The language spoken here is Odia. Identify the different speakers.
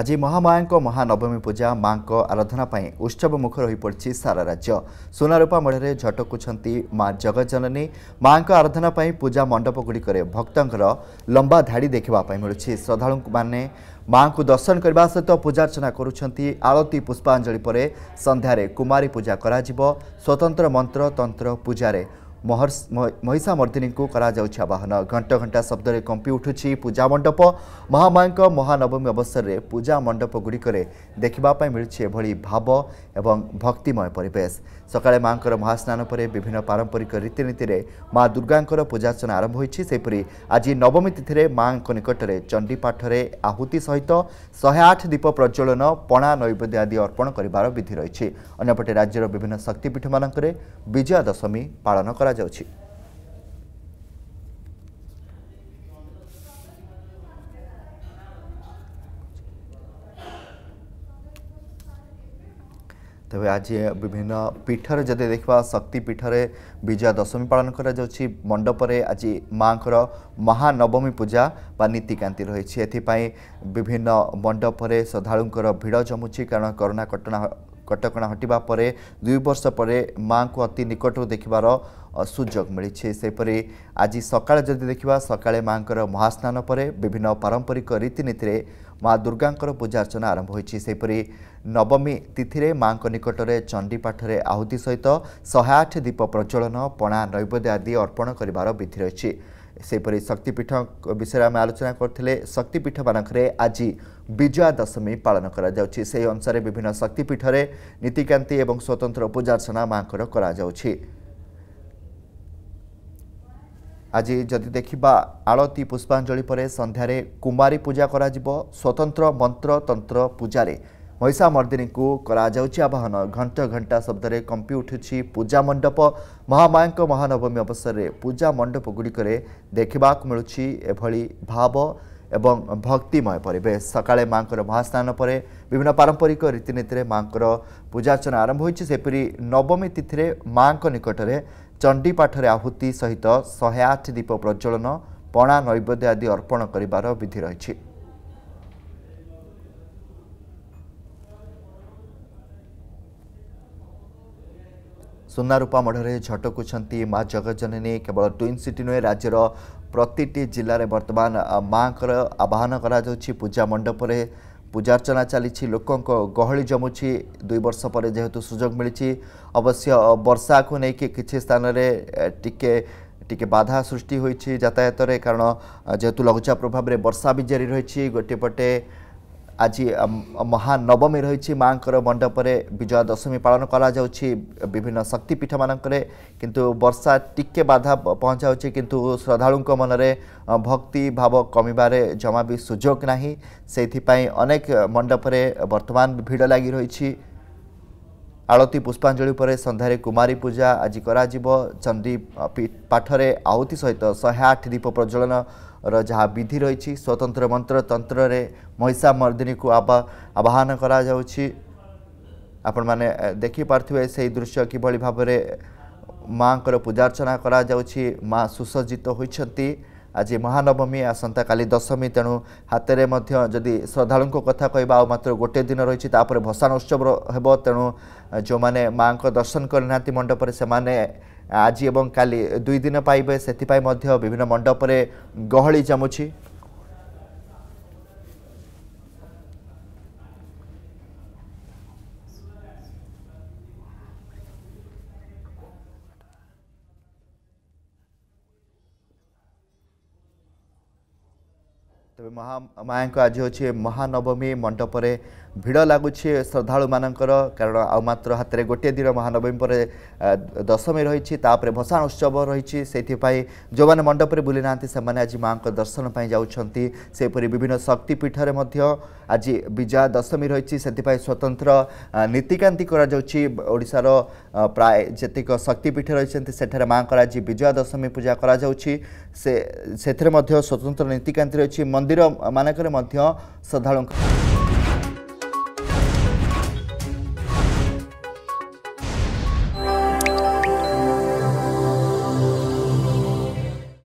Speaker 1: ଆଜି ମହାମାୟାଙ୍କ ମହାନବମୀ ପୂଜା ମାଙ୍କ ଆରାଧନା ପାଇଁ ଉତ୍ସବମୁଖର ହୋଇପଡ଼ିଛି ସାରା ରାଜ୍ୟ ସୁନାରୂପା ମେଢ଼ରେ ଝଟକୁଛନ୍ତି ମା ଜଗଜନନୀ ମାଙ୍କ ଆରାଧନା ପାଇଁ ପୂଜା ମଣ୍ଡପଗୁଡ଼ିକରେ ଭକ୍ତଙ୍କର ଲମ୍ବା ଧାଡ଼ି ଦେଖିବା ପାଇଁ ମିଳୁଛି ଶ୍ରଦ୍ଧାଳୁମାନେ ମାଙ୍କୁ ଦର୍ଶନ କରିବା ସହିତ ପୂଜାର୍ଚ୍ଚନା କରୁଛନ୍ତି ଆଳତୀ ପୁଷ୍ପାଞ୍ଜଳି ପରେ ସନ୍ଧ୍ୟାରେ କୁମାରୀ ପୂଜା କରାଯିବ ସ୍ୱତନ୍ତ୍ର ମନ୍ତ୍ର ତନ୍ତ୍ର ପୂଜାରେ ମହିଷାମର୍ଦ୍ଦିନୀଙ୍କୁ କରାଯାଉଛି ଆବାହନ ଘଣ୍ଟ ଘଣ୍ଟା ଶବ୍ଦରେ କମ୍ପି ଉଠୁଛି ପୂଜା ମଣ୍ଡପ ମହାମାଙ୍କ ମହାନବମୀ ଅବସରରେ ପୂଜା ମଣ୍ଡପଗୁଡ଼ିକରେ ଦେଖିବା ପାଇଁ ମିଳୁଛି ଏଭଳି ଭାବ ଏବଂ ଭକ୍ତିମୟ ପରିବେଶ ସକାଳେ ମାଙ୍କର ମହାସ୍ନାନ ପରେ ବିଭିନ୍ନ ପାରମ୍ପରିକ ରୀତିନୀତିରେ ମା ଦୁର୍ଗାଙ୍କର ପୂଜାର୍ଚ୍ଚନା ଆରମ୍ଭ ହୋଇଛି ସେହିପରି ଆଜି ନବମୀ ତିଥିରେ ମାଙ୍କ ନିକଟରେ ଚଣ୍ଡିପାଠରେ ଆହୁତି ସହିତ ଶହେ ଆଠ ଦୀପ ପ୍ରଜ୍ୱଳନ ପଣା ନୈବେଦ୍ୟ ଆଦି ଅର୍ପଣ କରିବାର ବିଧି ରହିଛି ଅନ୍ୟପଟେ ରାଜ୍ୟର ବିଭିନ୍ନ ଶକ୍ତିପୀଠମାନଙ୍କରେ ବିଜୟା ଦଶମୀ ପାଳନ କରାଯାଉଛି ତେବେ ଆଜି ବିଭିନ୍ନ ପୀଠରେ ଯଦି ଦେଖିବା ଶକ୍ତି ପୀଠରେ ବିଜୟା ଦଶମୀ ପାଳନ କରାଯାଉଛି ମଣ୍ଡପରେ ଆଜି ମାଆଙ୍କର ମହାନବମୀ ପୂଜା ବା ନୀତିକାନ୍ତି ରହିଛି ଏଥିପାଇଁ ବିଭିନ୍ନ ମଣ୍ଡପରେ ଶ୍ରଦ୍ଧାଳୁଙ୍କର ଭିଡ଼ ଜମୁଛି କାରଣ କରୋନା କଟଣା କଟକଣା ହଟିବା ପରେ ଦୁଇ ବର୍ଷ ପରେ ମାଆଙ୍କୁ ଅତି ନିକଟରୁ ଦେଖିବାର ସୁଯୋଗ ମିଳିଛି ସେହିପରି ଆଜି ସକାଳେ ଯଦି ଦେଖିବା ସକାଳେ ମାଆଙ୍କର ମହାସ୍ନାନ ପରେ ବିଭିନ୍ନ ପାରମ୍ପରିକ ରୀତିନୀତିରେ ମା ଦୁର୍ଗାଙ୍କର ପୂଜାର୍ଚ୍ଚନା ଆରମ୍ଭ ହୋଇଛି ସେହିପରି ନବମୀ ତିଥିରେ ମାଆଙ୍କ ନିକଟରେ ଚଣ୍ଡିପାଠରେ ଆହୁତି ସହିତ ଶହେ ଆଠ ଦୀପ ପ୍ରଜ୍ୱଳନ ପଣା ନୈବେଦ୍ୟ ଆଦି ଅର୍ପଣ କରିବାର ବିଧି ରହିଛି ସେହିପରି ଶକ୍ତିପୀଠ ବିଷୟରେ ଆମେ ଆଲୋଚନା କରିଥିଲେ ଶକ୍ତିପୀଠମାନଙ୍କରେ ଆଜି ବିଜୟା ଦଶମୀ ପାଳନ କରାଯାଉଛି ସେହି ଅନୁସାରେ ବିଭିନ୍ନ ଶକ୍ତିପୀଠରେ ନୀତିକାନ୍ତି ଏବଂ ସ୍ୱତନ୍ତ୍ର ପୂଜାର୍ଚ୍ଚନା ମାଆଙ୍କର କରାଯାଉଛି ଆଜି ଯଦି ଦେଖିବା ଆଳତୀ ପୁଷ୍ପାଞ୍ଜଳି ପରେ ସନ୍ଧ୍ୟାରେ କୁମାରୀ ପୂଜା କରାଯିବ ସ୍ୱତନ୍ତ୍ର ମନ୍ତ୍ରତନ୍ତ୍ର ପୂଜାରେ ମହିଷା ମର୍ଦ୍ଦିନୀଙ୍କୁ କରାଯାଉଛି ଆବାହନ ଘଣ୍ଟ ଘଣ୍ଟା ଶବ୍ଦରେ କମ୍ପି ଉଠୁଛି ପୂଜା ମଣ୍ଡପ ମହାମାୟାଙ୍କ ମହାନବମୀ ଅବସରରେ ପୂଜା ମଣ୍ଡପଗୁଡ଼ିକରେ ଦେଖିବାକୁ ମିଳୁଛି ଏଭଳି ଭାବ ଏବଂ ଭକ୍ତିମୟ ପରିବେଶ ସକାଳେ ମାଙ୍କର ମହାସ୍ନାନ ପରେ ବିଭିନ୍ନ ପାରମ୍ପରିକ ରୀତିନୀତିରେ ମାଙ୍କର ପୂଜାର୍ଚ୍ଚନା ଆରମ୍ଭ ହୋଇଛି ସେପରି ନବମୀ ତିଥିରେ ମାଙ୍କ ନିକଟରେ ଚଣ୍ଡିପାଠରେ ଆହୁତି ସହିତ ଶହେ ଆଠ ଦୀପ ପ୍ରଜ୍ୱଳନ ପଣା ନୈବେଦ୍ୟ ଆଦି ଅର୍ପଣ କରିବାର ବିଧି ରହିଛି ସୁନାରୂପା ମଢ଼ରେ ଝଟକୁଛନ୍ତି ମା ଜଗଜନନୀ କେବଳ ଟ୍ୱିନ୍ ସିଟି ନୁହେଁ ରାଜ୍ୟର ପ୍ରତିଟି ଜିଲ୍ଲାରେ ବର୍ତ୍ତମାନ ମାଙ୍କର ଆବାହନ କରାଯାଉଛି ପୂଜା ମଣ୍ଡପରେ ପୂଜାର୍ଚ୍ଚନା ଚାଲିଛି ଲୋକଙ୍କ ଗହଳି ଜମୁଛି ଦୁଇ ବର୍ଷ ପରେ ଯେହେତୁ ସୁଯୋଗ ମିଳିଛି ଅବଶ୍ୟ ବର୍ଷାକୁ ନେଇକି କିଛି ସ୍ଥାନରେ ଟିକେ ଟିକେ ବାଧା ସୃଷ୍ଟି ହୋଇଛି ଯାତାୟାତରେ କାରଣ ଯେହେତୁ ଲଘୁଚାପ ପ୍ରଭାବରେ ବର୍ଷା ବି ଜାରି ରହିଛି ଗୋଟିଏ ପଟେ আজি মহানবমী রয়েছে মাঙ্কর মণ্ডপে বিজয়া দশমী পালন করা যাচ্ছে বিভিন্ন শক্তিপীঠ মানকরে কিন্তু বর্ষা টিকে বাধা পৌঁছাচ্ছে কিন্তু শ্রদ্ধাড়ু মনরে ভক্তি ভাব কমিবার জমা বি সুযোগ না সেইপাই অনেক মণ্ডপে বর্তমান ভিড় লাগি রয়েছে ଆଳତୀ ପୁଷ୍ପାଞ୍ଜଳି ପରେ ସନ୍ଧ୍ୟାରେ କୁମାରୀ ପୂଜା ଆଜି କରାଯିବ ଚଣ୍ଡୀ ପାଠରେ ଆହୁତି ସହିତ ଶହେ ଆଠ ଦୀପ ପ୍ରଜ୍ୱଳନର ଯାହା ବିଧି ରହିଛି ସ୍ୱତନ୍ତ୍ର ମନ୍ତ୍ର ତନ୍ତ୍ରରେ ମହିଷା ମର୍ଦ୍ଦିନୀକୁ ଆବାହନ କରାଯାଉଛି ଆପଣମାନେ ଦେଖିପାରୁଥିବେ ସେହି ଦୃଶ୍ୟ କିଭଳି ଭାବରେ ମାଆଙ୍କର ପୂଜାର୍ଚ୍ଚନା କରାଯାଉଛି ମା ସୁସଜ୍ଜିତ ହୋଇଛନ୍ତି ଆଜି ମହାନବମୀ ଆସନ୍ତାକାଲି ଦଶମୀ ତେଣୁ ହାତରେ ମଧ୍ୟ ଯଦି ଶ୍ରଦ୍ଧାଳୁଙ୍କ କଥା କହିବା ଆଉ ମାତ୍ର ଗୋଟିଏ ଦିନ ରହିଛି ତାପରେ ଭସାଣ ଉତ୍ସବ ହେବ ତେଣୁ ଯେଉଁମାନେ ମାଆଙ୍କ ଦର୍ଶନ କରିନାହାନ୍ତି ମଣ୍ଡପରେ ସେମାନେ ଆଜି ଏବଂ କାଲି ଦୁଇ ଦିନ ପାଇବେ ସେଥିପାଇଁ ମଧ୍ୟ ବିଭିନ୍ନ ମଣ୍ଡପରେ ଗହଳି ଜମୁଛି তবে মহা মায়াঙ্ক আজ হচ্ছে মহানবমী মণ্ডপরে ভিড় লাগুছে শ্রদ্ধাড়ু মানকর কারণ আত্র হাতের গোটিয়ে দিন মহানবমী পরে দশমী রয়েছে তাপরে ভসাণ উৎসব রয়েছে সেইপাই যে মণ্ডপরে বুলি না সে আজ মাঙ্ক দর্শন পাই যাচ্ছেন সেইপরি বিভিন্ন শক্তিপীঠরে মধ্য আজ বিজয়া দশমী রয়েছে সেইপাই স্বতন্ত্র নীতিকান্তি করা যাচ্ছে ওড়শার প্রায় যেতক শক্তিপীঠ রয়েছেন সেখানে মাঙ্কর আজ বিজয়া দশমী পূজা করা যাচ্ছে সে সেতন্ত্র নীতিকান্তি রয়েছে ମନ୍ଦିର ମାନଙ୍କରେ ମଧ୍ୟ ଶ୍ରଦ୍ଧାଳୁଙ୍କ